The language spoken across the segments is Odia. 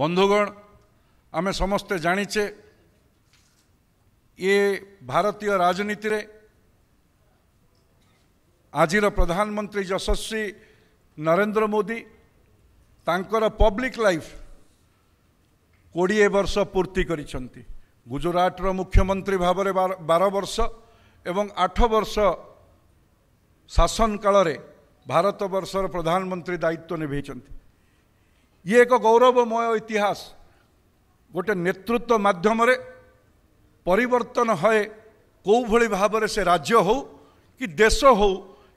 ବନ୍ଧୁଗଣ ଆମେ ସମସ୍ତେ ଜାଣିଛେ ଏ ଭାରତୀୟ ରାଜନୀତିରେ ଆଜିର ପ୍ରଧାନମନ୍ତ୍ରୀ ଯଶସ୍ୱୀ ନରେନ୍ଦ୍ର ମୋଦି ତାଙ୍କର ପବ୍ଲିକ୍ ଲାଇଫ୍ କୋଡ଼ିଏ ବର୍ଷ ପୂର୍ତ୍ତି କରିଛନ୍ତି ଗୁଜୁରାଟର ମୁଖ୍ୟମନ୍ତ୍ରୀ ଭାବରେ ବାର ବର୍ଷ ଏବଂ ଆଠ ବର୍ଷ ଶାସନ କାଳରେ ଭାରତବର୍ଷର ପ୍ରଧାନମନ୍ତ୍ରୀ ଦାୟିତ୍ୱ ନିଭେଇଛନ୍ତି ଇଏ ଏକ ଗୌରବମୟ ଇତିହାସ ଗୋଟେ ନେତୃତ୍ୱ ମାଧ୍ୟମରେ ପରିବର୍ତ୍ତନ ହଏ କେଉଁଭଳି ଭାବରେ ସେ ରାଜ୍ୟ ହେଉ କି ଦେଶ ହେଉ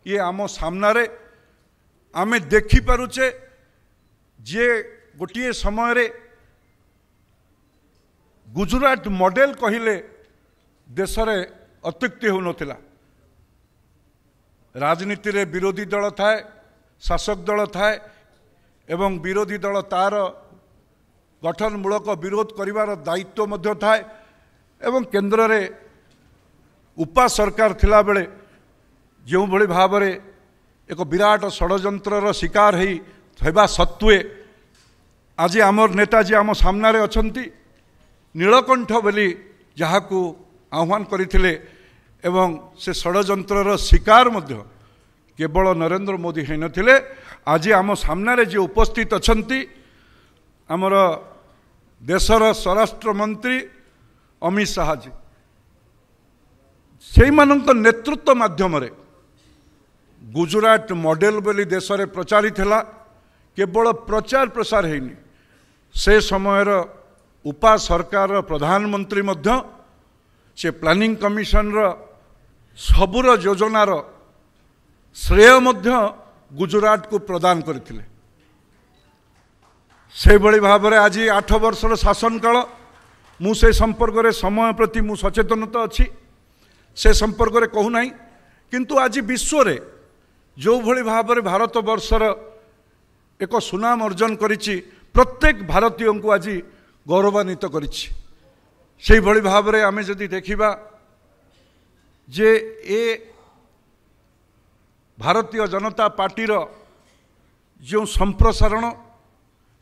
ଇଏ ଆମ ସାମ୍ନାରେ ଆମେ ଦେଖିପାରୁଛେ ଯିଏ ଗୋଟିଏ ସମୟରେ ଗୁଜୁରାଟ ମଡେଲ କହିଲେ ଦେଶରେ ଅତ୍ୟୁକ୍ତି ହେଉନଥିଲା ରାଜନୀତିରେ ବିରୋଧୀ ଦଳ ଥାଏ ଶାସକ ଦଳ ଥାଏ ଏବଂ ବିରୋଧୀ ଦଳ ତା'ର ଗଠନମୂଳକ ବିରୋଧ କରିବାର ଦାୟିତ୍ୱ ମଧ୍ୟ ଥାଏ ଏବଂ କେନ୍ଦ୍ରରେ ଉପା ସରକାର ଥିଲାବେଳେ ଯେଉଁଭଳି ଭାବରେ ଏକ ବିରାଟ ଷଡ଼ଯନ୍ତ୍ରର ଶିକାର ହୋଇ ହେବା ସତ୍ତ୍ୱେ ଆଜି ଆମର ନେତାଜୀ ଆମ ସାମ୍ନାରେ ଅଛନ୍ତି ନୀଳକଣ୍ଠ ବୋଲି ଯାହାକୁ ଆହ୍ୱାନ କରିଥିଲେ ଏବଂ ସେ ଷଡ଼ଯନ୍ତ୍ରର ଶିକାର ମଧ୍ୟ କେବଳ ନରେନ୍ଦ୍ର ମୋଦି ହୋଇନଥିଲେ ଆଜି ଆମ ସାମ୍ନାରେ ଯିଏ ଉପସ୍ଥିତ ଅଛନ୍ତି ଆମର ଦେଶର ସ୍ୱରାଷ୍ଟ୍ରମନ୍ତ୍ରୀ ଅମିତ ଶାହା ଜୀ ସେଇମାନଙ୍କ ନେତୃତ୍ୱ ମାଧ୍ୟମରେ ଗୁଜୁରାଟ ମଡ଼େଲ ବୋଲି ଦେଶରେ ପ୍ରଚାରିତ ହେଲା କେବଳ ପ୍ରଚାର ପ୍ରସାର ହେଇନି ସେ ସମୟର ଉପା ସରକାରର ପ୍ରଧାନମନ୍ତ୍ରୀ ମଧ୍ୟ ସେ ପ୍ଲାନିଂ କମିଶନର ସବୁର ଯୋଜନାର ଶ୍ରେୟ ମଧ୍ୟ ଗୁଜୁରାଟକୁ ପ୍ରଦାନ କରିଥିଲେ ସେଭଳି ଭାବରେ ଆଜି ଆଠ ବର୍ଷର ଶାସନକାଳ ମୁଁ ସେ ସମ୍ପର୍କରେ ସମୟ ପ୍ରତି ମୁଁ ସଚେତନତା ଅଛି ସେ ସମ୍ପର୍କରେ କହୁନାହିଁ କିନ୍ତୁ ଆଜି ବିଶ୍ୱରେ ଯେଉଁଭଳି ଭାବରେ ଭାରତ ବର୍ଷର ଏକ ସୁନାମ ଅର୍ଜନ କରିଛି ପ୍ରତ୍ୟେକ ଭାରତୀୟଙ୍କୁ ଆଜି ଗୌରବାନ୍ୱିତ କରିଛି ସେହିଭଳି ଭାବରେ ଆମେ ଯଦି ଦେଖିବା ଯେ ଏ ଭାରତୀୟ ଜନତା ପାର୍ଟିର ଯେଉଁ ସମ୍ପ୍ରସାରଣ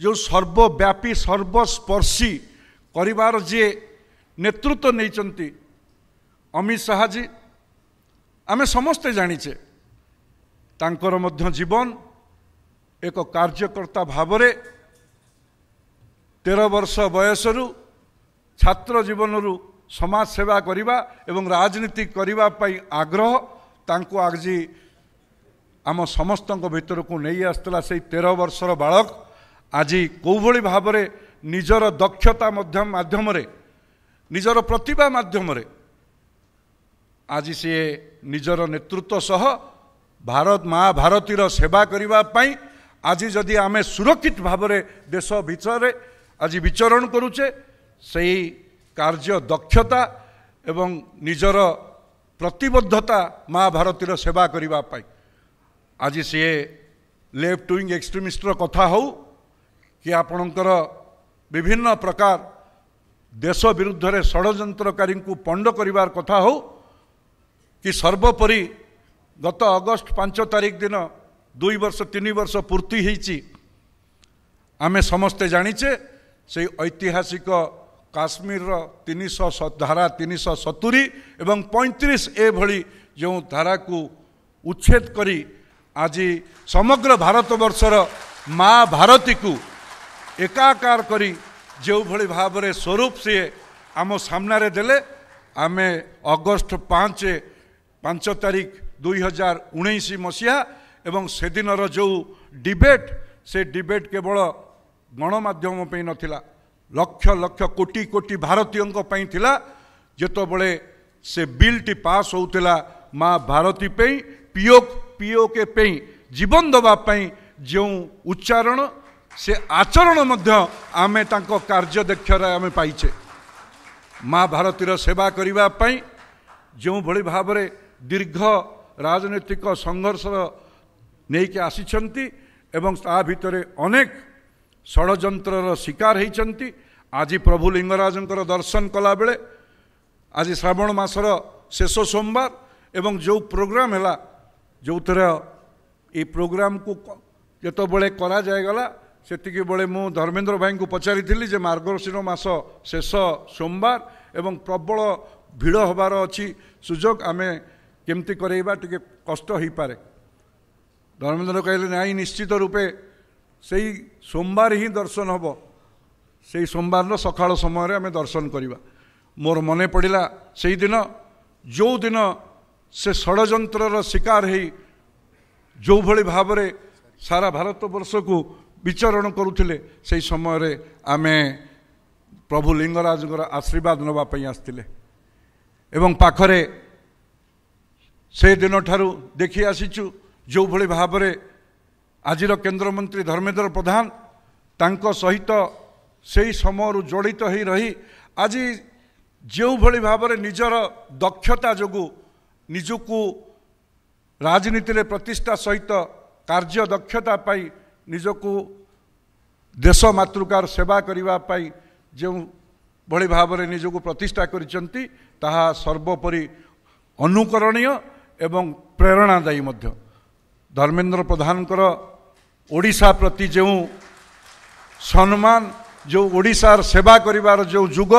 ଯେଉଁ ସର୍ବବ୍ୟାପୀ ସର୍ବସ୍ପର୍ଶୀ କରିବାର ଯିଏ ନେତୃତ୍ୱ ନେଇଛନ୍ତି ଅମିତ ଶାହାଜୀ ଆମେ ସମସ୍ତେ ଜାଣିଛେ ତାଙ୍କର ମଧ୍ୟ ଜୀବନ ଏକ କାର୍ଯ୍ୟକର୍ତ୍ତା ଭାବରେ ତେର ବର୍ଷ ବୟସରୁ ଛାତ୍ର ଜୀବନରୁ ସମାଜସେବା କରିବା ଏବଂ ରାଜନୀତି କରିବା ପାଇଁ ଆଗ୍ରହ ତାଙ୍କୁ ଆଜି ଆମ ସମସ୍ତଙ୍କ ଭିତରକୁ ନେଇ ଆସିଥିଲା ସେଇ ତେର ବର୍ଷର ବାଳକ ଆଜି କେଉଁଭଳି ଭାବରେ ନିଜର ଦକ୍ଷତା ମଧ୍ୟ ମାଧ୍ୟମରେ ନିଜର ପ୍ରତିଭା ମାଧ୍ୟମରେ ଆଜି ସିଏ ନିଜର ନେତୃତ୍ୱ ସହ ଭାରତ ମା ଭାରତୀର ସେବା କରିବା ପାଇଁ ଆଜି ଯଦି ଆମେ ସୁରକ୍ଷିତ ଭାବରେ ଦେଶ ଭିତରେ ଆଜି ବିଚରଣ କରୁଛେ ସେହି କାର୍ଯ୍ୟ ଦକ୍ଷତା ଏବଂ ନିଜର ପ୍ରତିବଦ୍ଧତା ମା ଭାରତୀର ସେବା କରିବା ପାଇଁ ଆଜି ସିଏ ଲେଫ୍ଟ ୱିଙ୍ଗ ଏକ୍ସଟ୍ରିମିଷ୍ଟର କଥା ହେଉ କି ଆପଣଙ୍କର ବିଭିନ୍ନ ପ୍ରକାର ଦେଶ ବିରୁଦ୍ଧରେ ଷଡ଼ଯନ୍ତ୍ରକାରୀଙ୍କୁ ପଣ୍ଡ କରିବାର କଥା ହେଉ କି ସର୍ବୋପରି ଗତ ଅଗଷ୍ଟ ପାଞ୍ଚ ତାରିଖ ଦିନ ଦୁଇ ବର୍ଷ ତିନି ବର୍ଷ ପୂର୍ତ୍ତି ହୋଇଛି ଆମେ ସମସ୍ତେ ଜାଣିଛେ ସେଇ ଐତିହାସିକ କାଶ୍ମୀରର ତିନିଶହ ଧାରା ତିନିଶହ ସତୁରି ଏବଂ ପଇଁତିରିଶ ଏଭଳି ଯେଉଁ ଧାରାକୁ ଉଚ୍ଛେଦ କରି ଆଜି ସମଗ୍ର ଭାରତବର୍ଷର ମା ଭାରତୀକୁ ଏକାକାର କରି ଯେଉଁଭଳି ଭାବରେ ସ୍ୱରୂପ ସିଏ ଆମ ସାମ୍ନାରେ ଦେଲେ ଆମେ ଅଗଷ୍ଟ ପାଞ୍ଚ ପାଞ୍ଚ ତାରିଖ ଦୁଇ ହଜାର ଉଣେଇଶ ମସିହା ଏବଂ ସେଦିନର ଯେଉଁ ଡିବେଟ୍ ସେ ଡିବେଟ୍ କେବଳ ଗଣମାଧ୍ୟମ ପାଇଁ ନଥିଲା ଲକ୍ଷ ଲକ୍ଷ କୋଟି କୋଟି ଭାରତୀୟଙ୍କ ପାଇଁ ଥିଲା ଯେତେବେଳେ ସେ ବିଲ୍ଟି ପାସ୍ ହେଉଥିଲା ମା ଭାରତୀ ପାଇଁ ପିଓ ପିଓକେ ପାଇଁ ଜୀବନ ଦେବା ପାଇଁ ଯେଉଁ ଉଚ୍ଚାରଣ ସେ ଆଚରଣ ମଧ୍ୟ ଆମେ ତାଙ୍କ କାର୍ଯ୍ୟଦକ୍ଷରେ ଆମେ ପାଇଛେ ମା' ଭାରତୀର ସେବା କରିବା ପାଇଁ ଯେଉଁଭଳି ଭାବରେ ଦୀର୍ଘ ରାଜନୈତିକ ସଂଘର୍ଷ ନେଇକି ଆସିଛନ୍ତି ଏବଂ ତା ଭିତରେ ଅନେକ ଷଡ଼ଯନ୍ତ୍ରର ଶିକାର ହୋଇଛନ୍ତି ଆଜି ପ୍ରଭୁ ଲିଙ୍ଗରାଜଙ୍କର ଦର୍ଶନ କଲାବେଳେ ଆଜି ଶ୍ରାବଣ ମାସର ଶେଷ ସୋମବାର ଏବଂ ଯେଉଁ ପ୍ରୋଗ୍ରାମ୍ ହେଲା ଯେଉଁଥିର ଏଇ ପ୍ରୋଗ୍ରାମ୍କୁ ଯେତେବେଳେ କରାଯାଇଗଲା ସେତିକିବେଳେ ମୁଁ ଧର୍ମେନ୍ଦ୍ର ଭାଇଙ୍କୁ ପଚାରିଥିଲି ଯେ ମାର୍ଗଶୀର ମାସ ଶେଷ ସୋମବାର ଏବଂ ପ୍ରବଳ ଭିଡ଼ ହେବାର ଅଛି ସୁଯୋଗ ଆମେ କେମିତି କରେଇବା ଟିକେ କଷ୍ଟ ହୋଇପାରେ ଧର୍ମେନ୍ଦ୍ର କହିଲେ ନାହିଁ ନିଶ୍ଚିତ ରୂପେ ସେଇ ସୋମବାର ହିଁ ଦର୍ଶନ ହେବ ସେଇ ସୋମବାରର ସକାଳ ସମୟରେ ଆମେ ଦର୍ଶନ କରିବା ମୋର ମନେ ପଡ଼ିଲା ସେଇଦିନ ଯେଉଁଦିନ ସେ ଷଡ଼ଯନ୍ତ୍ରର ଶିକାର ହେଇ ଯେଉଁଭଳି ଭାବରେ ସାରା ଭାରତବର୍ଷକୁ ବିଚରଣ କରୁଥିଲେ ସେହି ସମୟରେ ଆମେ ପ୍ରଭୁ ଲିଙ୍ଗରାଜଙ୍କର ଆଶୀର୍ବାଦ ନେବା ପାଇଁ ଆସିଥିଲେ ଏବଂ ପାଖରେ ସେ ଦିନଠାରୁ ଦେଖି ଆସିଛୁ ଯେଉଁଭଳି ଭାବରେ ଆଜିର କେନ୍ଦ୍ରମନ୍ତ୍ରୀ ଧର୍ମେନ୍ଦ୍ର ପ୍ରଧାନ ତାଙ୍କ ସହିତ ସେହି ସମୟରୁ ଜଡ଼ିତ ହୋଇ ରହି ଆଜି ଯେଉଁଭଳି ଭାବରେ ନିଜର ଦକ୍ଷତା ଯୋଗୁଁ ନିଜକୁ ରାଜନୀତିରେ ପ୍ରତିଷ୍ଠା ସହିତ କାର୍ଯ୍ୟ ଦକ୍ଷତା ପାଇଁ ନିଜକୁ ଦେଶ ମାତୃକାର ସେବା କରିବା ପାଇଁ ଯେଉଁଭଳି ଭାବରେ ନିଜକୁ ପ୍ରତିଷ୍ଠା କରିଛନ୍ତି ତାହା ସର୍ବୋପରି ଅନୁକରଣୀୟ ଏବଂ ପ୍ରେରଣାଦାୟୀ ମଧ୍ୟ ଧର୍ମେନ୍ଦ୍ର ପ୍ରଧାନଙ୍କର ଓଡ଼ିଶା ପ୍ରତି ଯେଉଁ ସମ୍ମାନ ଯେଉଁ ଓଡ଼ିଶାର ସେବା କରିବାର ଯେଉଁ ଯୁଗ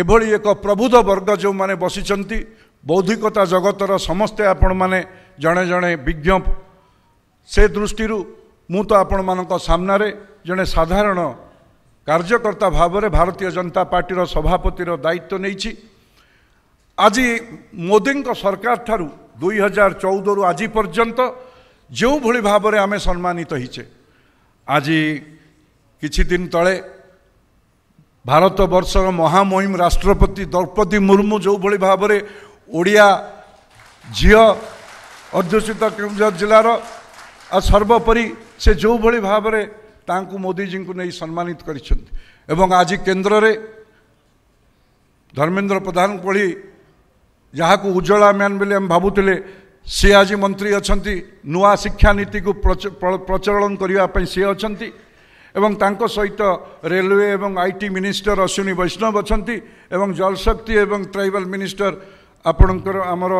ଏଭଳି ଏକ ପ୍ରବୁଦ୍ଧ ବର୍ଗ ଯେଉଁମାନେ ବସିଛନ୍ତି ବୌଦ୍ଧିକତା ଜଗତର ସମସ୍ତେ ଆପଣମାନେ ଜଣେ ଜଣେ ବିଜ୍ଞ ସେ ଦୃଷ୍ଟିରୁ ମୁଁ ତ ଆପଣମାନଙ୍କ ସାମ୍ନାରେ ଜଣେ ସାଧାରଣ କାର୍ଯ୍ୟକର୍ତ୍ତା ଭାବରେ ଭାରତୀୟ ଜନତା ପାର୍ଟିର ସଭାପତିର ଦାୟିତ୍ୱ ନେଇଛି ଆଜି ମୋଦିଙ୍କ ସରକାର ଠାରୁ ଦୁଇ ହଜାର ଚଉଦରୁ ଆଜି ପର୍ଯ୍ୟନ୍ତ ଯେଉଁଭଳି ଭାବରେ ଆମେ ସମ୍ମାନିତ ହେଇଛେ ଆଜି କିଛି ଦିନ ତଳେ ଭାରତବର୍ଷର ମହାମହିମ ରାଷ୍ଟ୍ରପତି ଦ୍ରୌପଦୀ ମୁର୍ମୁ ଯେଉଁଭଳି ଭାବରେ ଓଡ଼ିଆ ଝିଅ ଅଧ୍ୟୁଷିତ କେଉଁଝର ଜିଲ୍ଲାର ଆଉ ସର୍ବୋପରି ସେ ଯେଉଁଭଳି ଭାବରେ ତାଙ୍କୁ ମୋଦିଜୀଙ୍କୁ ନେଇ ସମ୍ମାନିତ କରିଛନ୍ତି ଏବଂ ଆଜି କେନ୍ଦ୍ରରେ ଧର୍ମେନ୍ଦ୍ର ପ୍ରଧାନ ଭଳି ଯାହାକୁ ଉଜ୍ଜଳା ମ୍ୟାନ୍ ବୋଲି ଆମେ ଭାବୁଥିଲେ ସିଏ ଆଜି ମନ୍ତ୍ରୀ ଅଛନ୍ତି ନୂଆ ଶିକ୍ଷାନୀତିକୁ ପ୍ରଚଳନ କରିବା ପାଇଁ ସିଏ ଅଛନ୍ତି ଏବଂ ତାଙ୍କ ସହିତ ରେଲୱେ ଏବଂ I T minister Ashwini Vaishnaw ଅଛନ୍ତି ଏବଂ ଜଳଶକ୍ତି ଏବଂ ଟ୍ରାଇବାଲ୍ ମିନିଷ୍ଟର ଆପଣଙ୍କର ଆମର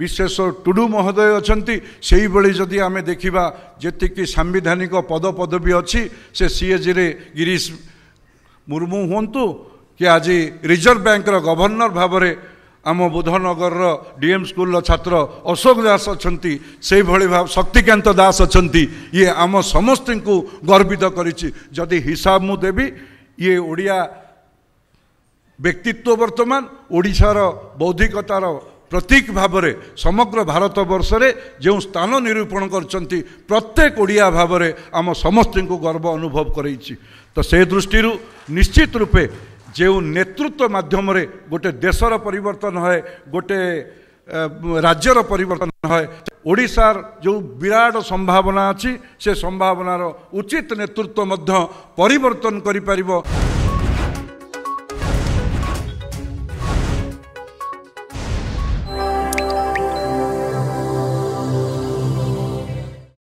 ବିଶେଷ ଟୁଡ଼ୁ ମହୋଦୟ ଅଛନ୍ତି ସେହିଭଳି ଯଦି ଆମେ ଦେଖିବା ଯେତିକି ସାମ୍ବିଧାନିକ ପଦପଦବୀ ଅଛି ସେ ସିଏଜିରେ ଗିରିଶ ମୁର୍ମୁ ହୁଅନ୍ତୁ କି ଆଜି ରିଜର୍ଭ ବ୍ୟାଙ୍କର ଗଭର୍ଣ୍ଣର ଭାବରେ ଆମ ବୁଦ୍ଧନଗରର ଡିଏମ୍ ସ୍କୁଲର ଛାତ୍ର ଅଶୋକ ଦାସ ଅଛନ୍ତି ସେହିଭଳି ଭାବ ଶକ୍ତିକାନ୍ତ ଦାସ ଅଛନ୍ତି ଇଏ ଆମ ସମସ୍ତଙ୍କୁ ଗର୍ବିତ କରିଛି ଯଦି ହିସାବ ମୁଁ ଦେବି ଇଏ ଓଡ଼ିଆ ବ୍ୟକ୍ତିତ୍ୱ ବର୍ତ୍ତମାନ ଓଡ଼ିଶାର ବୌଦ୍ଧିକତାର ପ୍ରତୀକ ଭାବରେ ସମଗ୍ର ଭାରତ ବର୍ଷରେ ଯେଉଁ ସ୍ଥାନ ନିରୂପଣ କରିଛନ୍ତି ପ୍ରତ୍ୟେକ ଓଡ଼ିଆ ଭାବରେ ଆମ ସମସ୍ତଙ୍କୁ ଗର୍ବ ଅନୁଭବ କରେଇଛି ତ ସେ ଦୃଷ୍ଟିରୁ ନିଶ୍ଚିତ ରୂପେ ଯେଉଁ ନେତୃତ୍ୱ ମାଧ୍ୟମରେ ଗୋଟେ ଦେଶର ପରିବର୍ତ୍ତନ ହୁଏ ଗୋଟେ ରାଜ୍ୟର ପରିବର୍ତ୍ତନ ହୁଏ ଓଡ଼ିଶାର ଯେଉଁ ବିରାଟ ସମ୍ଭାବନା ଅଛି ସେ ସମ୍ଭାବନାର ଉଚିତ ନେତୃତ୍ୱ ମଧ୍ୟ ପରିବର୍ତ୍ତନ କରିପାରିବ